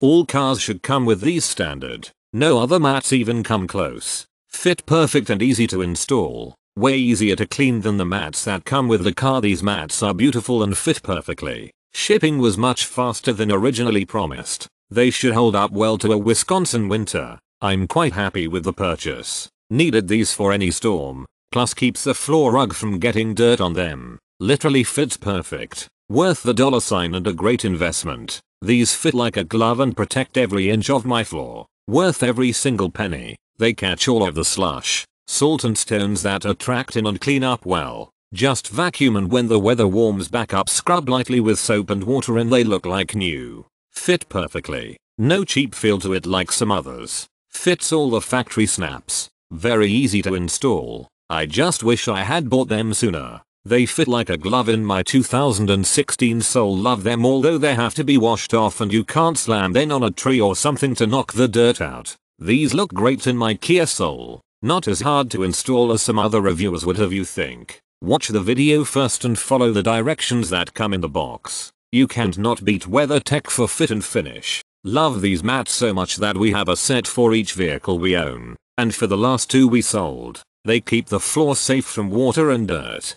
All cars should come with these standard, no other mats even come close. Fit perfect and easy to install, way easier to clean than the mats that come with the car these mats are beautiful and fit perfectly. Shipping was much faster than originally promised. They should hold up well to a Wisconsin winter. I'm quite happy with the purchase. Needed these for any storm, plus keeps the floor rug from getting dirt on them. Literally fits perfect. Worth the dollar sign and a great investment. These fit like a glove and protect every inch of my floor, worth every single penny. They catch all of the slush, salt and stones that attract in and clean up well. Just vacuum and when the weather warms back up scrub lightly with soap and water and they look like new. Fit perfectly. No cheap feel to it like some others. Fits all the factory snaps. Very easy to install. I just wish I had bought them sooner. They fit like a glove in my 2016 soul love them although they have to be washed off and you can't slam them on a tree or something to knock the dirt out. These look great in my Kia Soul. Not as hard to install as some other reviewers would have you think. Watch the video first and follow the directions that come in the box. You can't not beat WeatherTech for fit and finish. Love these mats so much that we have a set for each vehicle we own. And for the last two we sold, they keep the floor safe from water and dirt.